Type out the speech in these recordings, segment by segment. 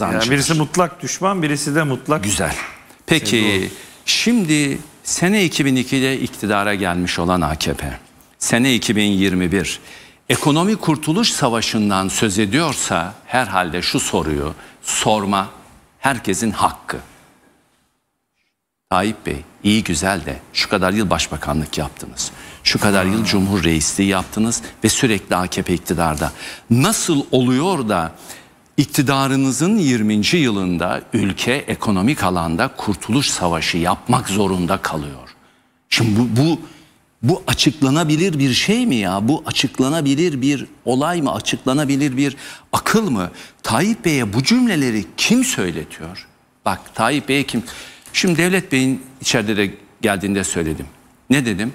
Yani birisi mutlak düşman, birisi de mutlak... Güzel. Peki şimdi sene 2002'de iktidara gelmiş olan AKP, sene 2021 ekonomi kurtuluş savaşından söz ediyorsa herhalde şu soruyu sorma herkesin hakkı. Tayyip Bey iyi güzel de şu kadar yıl başbakanlık yaptınız. Şu kadar yıl cumhur reisliği yaptınız ve sürekli AKP iktidarda. Nasıl oluyor da İktidarınızın 20. yılında ülke ekonomik alanda kurtuluş savaşı yapmak zorunda kalıyor. Şimdi bu, bu bu açıklanabilir bir şey mi ya? Bu açıklanabilir bir olay mı? Açıklanabilir bir akıl mı? Tayyip Bey'e bu cümleleri kim söyletiyor? Bak Tayyip Bey'e kim? Şimdi Devlet Bey'in içeride de geldiğinde söyledim. Ne dedim?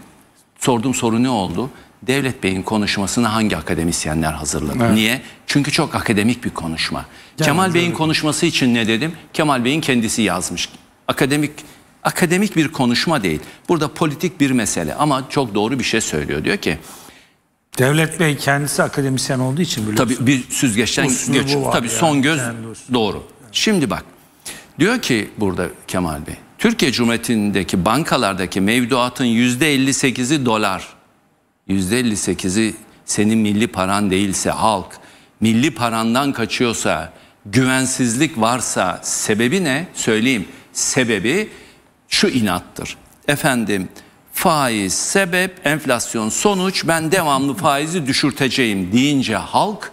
Sordum soru ne oldu? Devlet Bey'in konuşmasını hangi akademisyenler hazırladı? Evet. Niye? Çünkü çok akademik bir konuşma. Yani Kemal Bey'in konuşması için ne dedim? Kemal Bey'in kendisi yazmış. Akademik akademik bir konuşma değil. Burada politik bir mesele ama çok doğru bir şey söylüyor. Diyor ki Devlet Bey kendisi akademisyen olduğu için biliyorsunuz. Tabii bir süzgeçten geç. Tabii ya, son göz doğru. Yani. Şimdi bak. Diyor ki burada Kemal Bey. Türkiye Cumhuriyeti'ndeki bankalardaki mevduatın %58'i dolar. %58'i senin milli paran değilse halk, milli parandan kaçıyorsa, güvensizlik varsa sebebi ne? Söyleyeyim. Sebebi şu inattır. Efendim faiz sebep, enflasyon sonuç ben devamlı faizi düşürteceğim deyince halk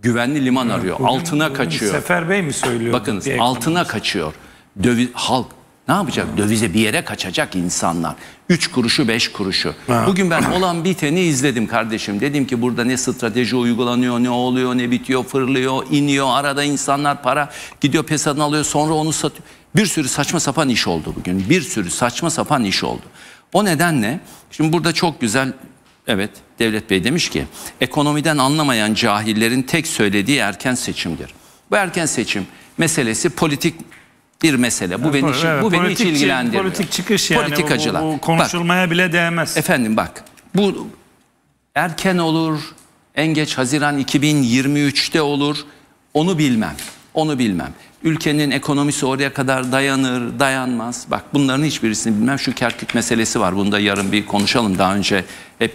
güvenli liman arıyor. Bugün, altına bugün kaçıyor. Sefer Bey mi söylüyor? Bakınız altına kaçıyor. Döviz, halk ne yapacak? Dövize bir yere kaçacak insanlar. Üç kuruşu beş kuruşu. Ha. Bugün ben olan biteni izledim kardeşim. Dedim ki burada ne strateji uygulanıyor, ne oluyor, ne bitiyor, fırlıyor, iniyor. Arada insanlar para gidiyor pesadan alıyor sonra onu satıyor. Bir sürü saçma sapan iş oldu bugün. Bir sürü saçma sapan iş oldu. O nedenle şimdi burada çok güzel evet Devlet Bey demiş ki ekonomiden anlamayan cahillerin tek söylediği erken seçimdir. Bu erken seçim meselesi politik bir mesele. Bu beni evet, evet, bu beni hiç ilgilendirmiyor Politik çıkış yani Politikacılar. Bu, bu konuşulmaya bak, bile değmez. Efendim bak. Bu erken olur, en geç Haziran 2023'te olur. Onu bilmem. Onu bilmem. Ülkenin ekonomisi oraya kadar dayanır, dayanmaz. Bak bunların hiçbirisini bilmem. Şu Kerkük meselesi var. Bunu da yarın bir konuşalım. Daha önce hep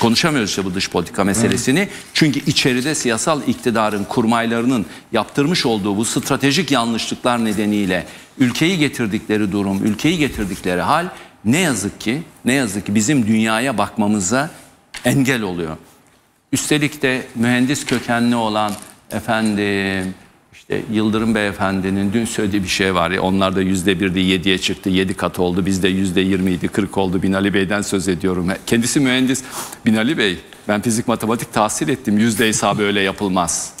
konuşamıyoruz ya bu dış politika meselesini. Hı. Çünkü içeride siyasal iktidarın, kurmaylarının yaptırmış olduğu bu stratejik yanlışlıklar nedeniyle ülkeyi getirdikleri durum, ülkeyi getirdikleri hal ne yazık ki ne yazık ki bizim dünyaya bakmamıza engel oluyor. Üstelik de mühendis kökenli olan efendim işte Yıldırım Beyefendi'nin dün söylediği bir şey var ya onlar da yüzde birdi yediye çıktı yedi kat oldu bizde yüzde yirmiydi kırk oldu Binali Bey'den söz ediyorum. Kendisi mühendis Binali Bey ben fizik matematik tahsil ettim yüzde hesabı öyle yapılmaz.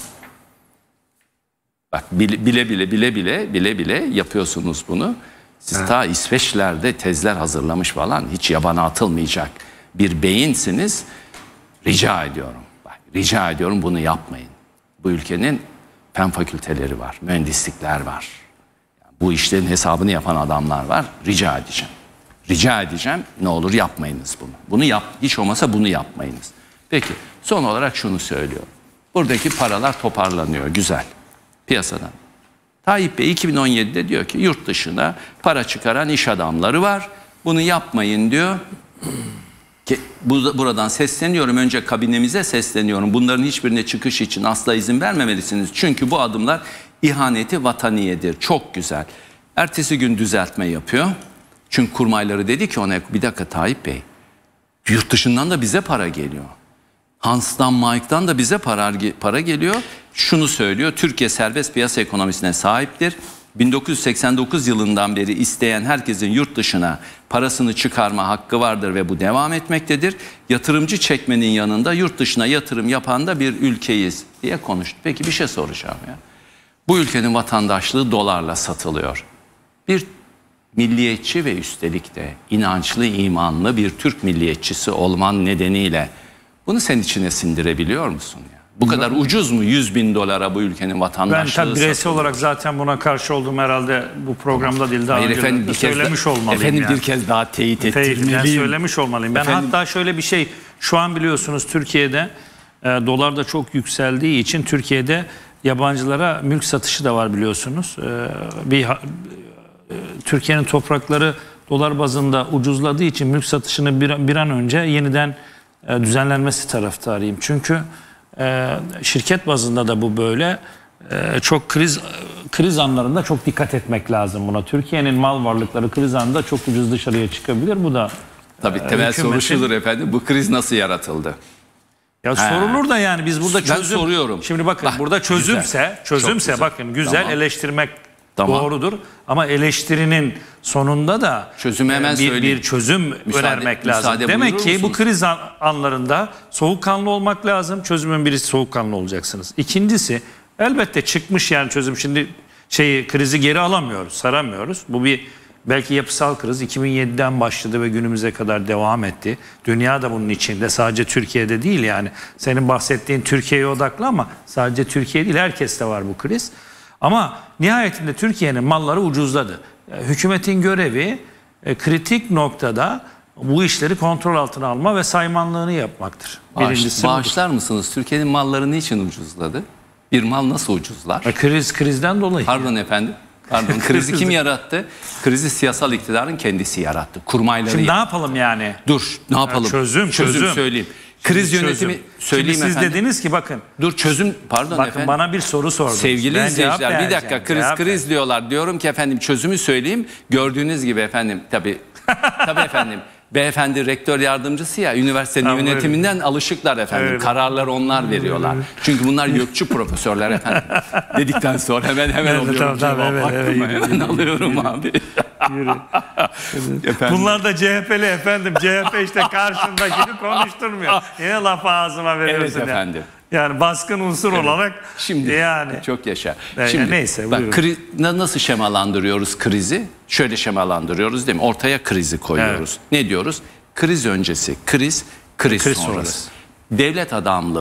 Bak bile bile bile bile bile bile yapıyorsunuz bunu. Siz evet. ta İsveçler'de tezler hazırlamış falan hiç yabana atılmayacak bir beyinsiniz. Rica ediyorum. Bak, rica ediyorum bunu yapmayın. Bu ülkenin fen fakülteleri var, mühendislikler var. Yani bu işlerin hesabını yapan adamlar var. Rica edeceğim. Rica edeceğim ne olur yapmayınız bunu. Bunu yap, hiç olmasa bunu yapmayınız. Peki son olarak şunu söylüyorum. Buradaki paralar toparlanıyor güzel piyasadan. Tayyip Bey 2017'de diyor ki yurt dışına para çıkaran iş adamları var. Bunu yapmayın diyor buradan sesleniyorum önce kabinemize sesleniyorum. Bunların hiçbirine çıkış için asla izin vermemelisiniz. Çünkü bu adımlar ihaneti vataniyedir. Çok güzel. Ertesi gün düzeltme yapıyor. Çünkü kurmayları dedi ki ona bir dakika Tayyip Bey yurt dışından da bize para geliyor. Hans'tan Mike'dan da bize para, para geliyor. Şunu söylüyor Türkiye serbest piyasa ekonomisine sahiptir. 1989 yılından beri isteyen herkesin yurt dışına parasını çıkarma hakkı vardır ve bu devam etmektedir. Yatırımcı çekmenin yanında yurt dışına yatırım yapan da bir ülkeyiz diye konuştu. Peki bir şey soracağım ya. Bu ülkenin vatandaşlığı dolarla satılıyor. Bir milliyetçi ve üstelik de inançlı, imanlı bir Türk milliyetçisi olman nedeniyle bunu sen içine sindirebiliyor musun? Bu kadar ucuz mu 100 bin dolara bu ülkenin vatandaşlığı? Ben tabii bireysel satılıyor. olarak zaten buna karşı oldum herhalde bu programda değil daha Hayır, efendim, bir kez söylemiş da, olmalıyım. Efendim yani. bir kez daha teyit ettirmeliyim. söylemiş olmalıyım. Ben efendim, hatta şöyle bir şey şu an biliyorsunuz Türkiye'de e, dolar da çok yükseldiği için Türkiye'de yabancılara mülk satışı da var biliyorsunuz. E, bir e, Türkiye'nin toprakları dolar bazında ucuzladığı için mülk satışını bir, bir an önce yeniden e, düzenlenmesi taraftarıyım. Çünkü ee, şirket bazında da bu böyle. Ee, çok kriz kriz anlarında çok dikkat etmek lazım buna. Türkiye'nin mal varlıkları kriz anında çok ucuz dışarıya çıkabilir. Bu da tabi e, temel hükümetin... efendim. Bu kriz nasıl yaratıldı? Ya ha. sorulur da yani biz burada ben çözüm soruyorum. Şimdi bakın Bak, burada çözümse, güzel. çözümse güzel. bakın güzel tamam. eleştirmek Tamam. Doğrudur ama eleştirinin sonunda da çözüm e, hemen bir, bir çözüm müsaade, önermek lazım. Demek ki musunuz? bu kriz anlarında soğukkanlı olmak lazım. Çözümün birisi soğukkanlı olacaksınız. İkincisi elbette çıkmış yani çözüm şimdi şeyi krizi geri alamıyoruz, saramıyoruz. Bu bir belki yapısal kriz 2007'den başladı ve günümüze kadar devam etti. Dünya da bunun içinde sadece Türkiye'de değil yani. Senin bahsettiğin Türkiye'ye odaklı ama sadece Türkiye değil herkeste var bu kriz. Ama nihayetinde Türkiye'nin malları ucuzladı. E, hükümetin görevi e, kritik noktada bu işleri kontrol altına alma ve saymanlığını yapmaktır. Bağış, bağışlar budur. mısınız? Türkiye'nin malları niçin ucuzladı? Bir mal nasıl ucuzlar? E, kriz krizden dolayı. Pardon efendim. Pardon, krizi kim yarattı? Krizi siyasal iktidarın kendisi yarattı. Kurmayları. Şimdi yarattı. ne yapalım yani? Dur, ne yapalım? çözüm, çözüm, çözüm söyleyeyim kriz çözüm. yönetimi söyleyeyim Şimdi siz efendim. dediniz ki bakın. Dur çözüm pardon bakın efendim. bana bir soru sordunuz. Sevgili ben izleyiciler bir dakika kriz cevap kriz diyorlar. Diyorum ki efendim çözümü söyleyeyim. Gördüğünüz gibi efendim tabii tabii efendim. Beyefendi rektör yardımcısı ya üniversitenin tamam, yönetiminden öyle. alışıklar efendim. Öyle. Kararları onlar veriyorlar. Çünkü bunlar yökçü profesörler efendim. Dedikten sonra hemen hemen evet, oluyorum. Tamam, tamam, evet, evet, hemen alıyorum abi. Yürü. Efendim. Bunlar da CHP'li efendim. CHP işte karşındakini konuşturmuyor. Yine laf ağzıma veriyorsun. Evet efendim. Yani, yani baskın unsur evet. olarak şimdi yani çok yaşa. E, yani, neyse bak, kri, nasıl şemalandırıyoruz krizi? Şöyle şemalandırıyoruz değil mi? Ortaya krizi koyuyoruz. Evet. Ne diyoruz? Kriz öncesi, kriz, kriz, kriz sonrası. sonrası. Devlet adamlığı